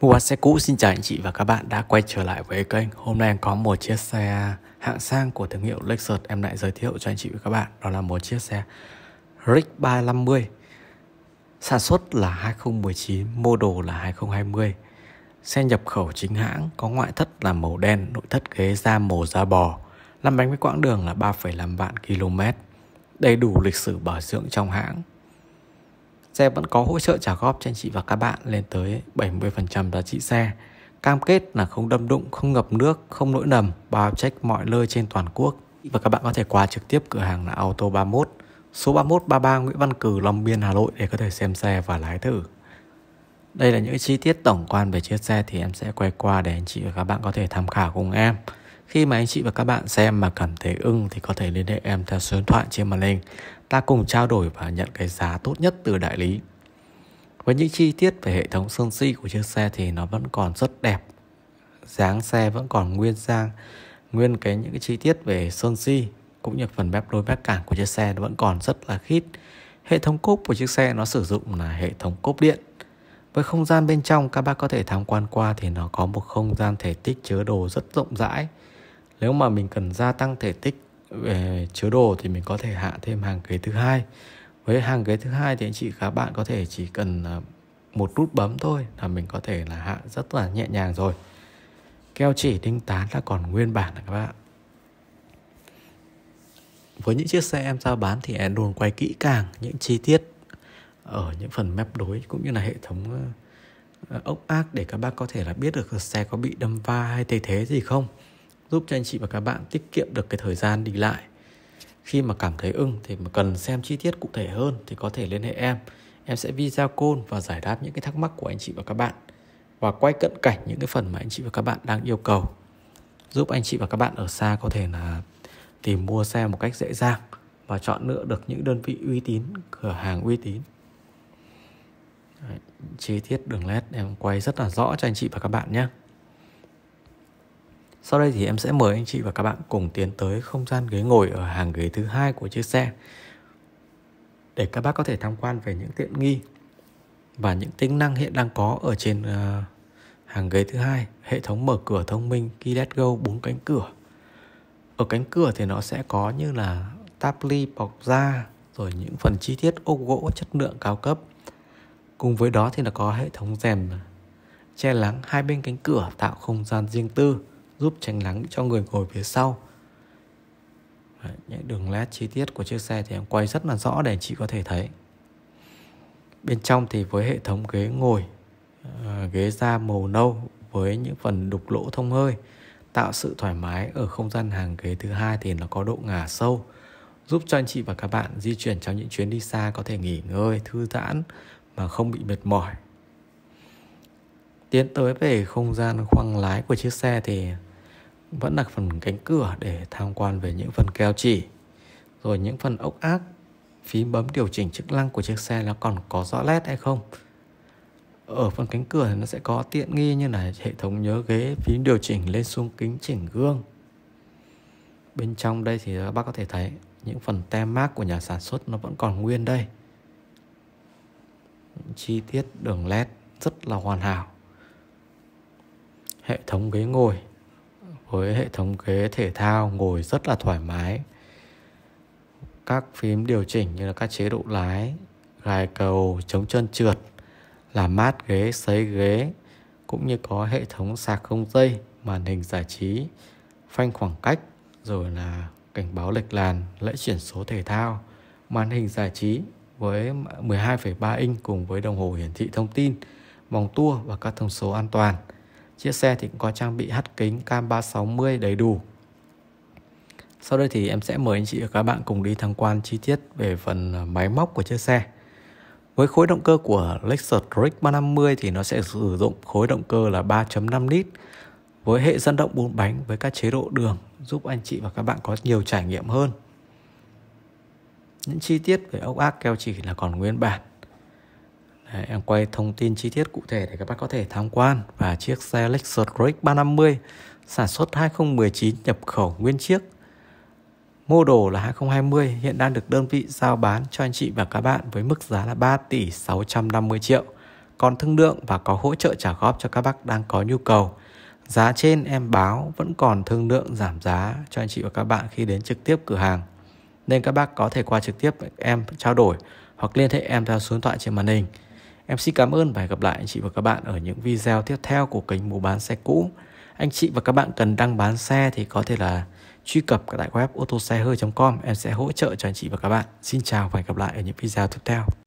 Mua xe cũ xin chào anh chị và các bạn đã quay trở lại với kênh Hôm nay em có một chiếc xe hạng sang của thương hiệu Lexus Em lại giới thiệu cho anh chị và các bạn Đó là một chiếc xe RX 350 Sản xuất là 2019, model là 2020 Xe nhập khẩu chính hãng, có ngoại thất là màu đen, nội thất ghế da màu da bò Lăn bánh với quãng đường là 3,5 vạn km Đầy đủ lịch sử bảo dưỡng trong hãng xe vẫn có hỗ trợ trả góp cho anh chị và các bạn lên tới 70% giá trị xe. Cam kết là không đâm đụng, không ngập nước, không lỗi nầm, bao check mọi nơi trên toàn quốc. Và các bạn có thể qua trực tiếp cửa hàng là Auto 31, số 3133 Nguyễn Văn Cử, Long Biên, Hà Nội để có thể xem xe và lái thử. Đây là những chi tiết tổng quan về chiếc xe thì em sẽ quay qua để anh chị và các bạn có thể tham khảo cùng em. Khi mà anh chị và các bạn xem mà cảm thấy ưng thì có thể liên hệ em theo số điện thoại trên màn hình. Ta cùng trao đổi và nhận cái giá tốt nhất từ đại lý. Với những chi tiết về hệ thống sơn si của chiếc xe thì nó vẫn còn rất đẹp. Dáng xe vẫn còn nguyên sang, nguyên cái những cái chi tiết về sơn si cũng như phần mép đôi mép cản của chiếc xe nó vẫn còn rất là khít. Hệ thống cốp của chiếc xe nó sử dụng là hệ thống cốp điện. Với không gian bên trong các bác có thể tham quan qua thì nó có một không gian thể tích chứa đồ rất rộng rãi nếu mà mình cần gia tăng thể tích về ờ, chứa đồ thì mình có thể hạ thêm hàng ghế thứ hai với hàng ghế thứ hai thì anh chị các bạn có thể chỉ cần ờ, một nút bấm thôi là mình có thể là hạ rất là nhẹ nhàng rồi keo chỉ đinh tán là còn nguyên bản các bạn với những chiếc xe em giao bán thì em đồn quay kỹ càng những chi tiết ở những phần mép đối cũng như là hệ thống ờ, ốc ác để các bác có thể là biết được xe có bị đâm va hay thay thế gì không giúp cho anh chị và các bạn tiết kiệm được cái thời gian đi lại khi mà cảm thấy ưng thì mà cần xem chi tiết cụ thể hơn thì có thể liên hệ em em sẽ video call và giải đáp những cái thắc mắc của anh chị và các bạn và quay cận cảnh những cái phần mà anh chị và các bạn đang yêu cầu giúp anh chị và các bạn ở xa có thể là tìm mua xe một cách dễ dàng và chọn lựa được những đơn vị uy tín cửa hàng uy tín Đấy, chi tiết đường nét em quay rất là rõ cho anh chị và các bạn nhé sau đây thì em sẽ mời anh chị và các bạn cùng tiến tới không gian ghế ngồi ở hàng ghế thứ hai của chiếc xe để các bác có thể tham quan về những tiện nghi và những tính năng hiện đang có ở trên uh, hàng ghế thứ hai hệ thống mở cửa thông minh keyless go bốn cánh cửa ở cánh cửa thì nó sẽ có như là táp ly bọc da rồi những phần chi tiết ốp gỗ chất lượng cao cấp cùng với đó thì nó có hệ thống rèm che lắng hai bên cánh cửa tạo không gian riêng tư giúp tránh lắng cho người ngồi phía sau Đấy, những đường lát chi tiết của chiếc xe thì em quay rất là rõ để chị có thể thấy bên trong thì với hệ thống ghế ngồi ờ, ghế da màu nâu với những phần đục lỗ thông hơi tạo sự thoải mái ở không gian hàng ghế thứ hai thì nó có độ ngả sâu giúp cho anh chị và các bạn di chuyển trong những chuyến đi xa có thể nghỉ ngơi thư giãn mà không bị mệt mỏi tiến tới về không gian khoang lái của chiếc xe thì vẫn là phần cánh cửa để tham quan về những phần keo chỉ rồi những phần ốc ác phím bấm điều chỉnh chức năng của chiếc xe nó còn có rõ nét hay không ở phần cánh cửa thì nó sẽ có tiện nghi như là hệ thống nhớ ghế phím điều chỉnh lên xuống kính chỉnh gương bên trong đây thì các bác có thể thấy những phần tem mát của nhà sản xuất nó vẫn còn nguyên đây chi tiết đường led rất là hoàn hảo hệ thống ghế ngồi với hệ thống ghế thể thao ngồi rất là thoải mái các phím điều chỉnh như là các chế độ lái gài cầu chống chân trượt làm mát ghế sấy ghế cũng như có hệ thống sạc không dây màn hình giải trí phanh khoảng cách rồi là cảnh báo lệch làn lễ chuyển số thể thao màn hình giải trí với 12,3 inch cùng với đồng hồ hiển thị thông tin, vòng tua và các thông số an toàn. Chiếc xe thì cũng có trang bị hắt kính cam 360 đầy đủ. Sau đây thì em sẽ mời anh chị và các bạn cùng đi tham quan chi tiết về phần à, máy móc của chiếc xe. Với khối động cơ của Lexus RX 350 thì nó sẽ sử dụng khối động cơ là 3.5 lít với hệ dẫn động 4 bánh với các chế độ đường giúp anh chị và các bạn có nhiều trải nghiệm hơn. Những chi tiết về ốc ác keo chỉ là còn nguyên bản Đấy, em quay thông tin chi tiết cụ thể để các bác có thể tham quan và chiếc xe Lexus RX 350 sản xuất 2019 nhập khẩu nguyên chiếc mô đồ là 2020 hiện đang được đơn vị giao bán cho anh chị và các bạn với mức giá là 3 tỷ 650 triệu còn thương lượng và có hỗ trợ trả góp cho các bác đang có nhu cầu giá trên em báo vẫn còn thương lượng giảm giá cho anh chị và các bạn khi đến trực tiếp cửa hàng nên các bác có thể qua trực tiếp em trao đổi hoặc liên hệ em theo số điện thoại trên màn hình Em xin cảm ơn và hẹn gặp lại anh chị và các bạn ở những video tiếp theo của kênh mua bán xe cũ. Anh chị và các bạn cần đăng bán xe thì có thể là truy cập tại web ô tô xe hơi.com. Em sẽ hỗ trợ cho anh chị và các bạn. Xin chào và hẹn gặp lại ở những video tiếp theo.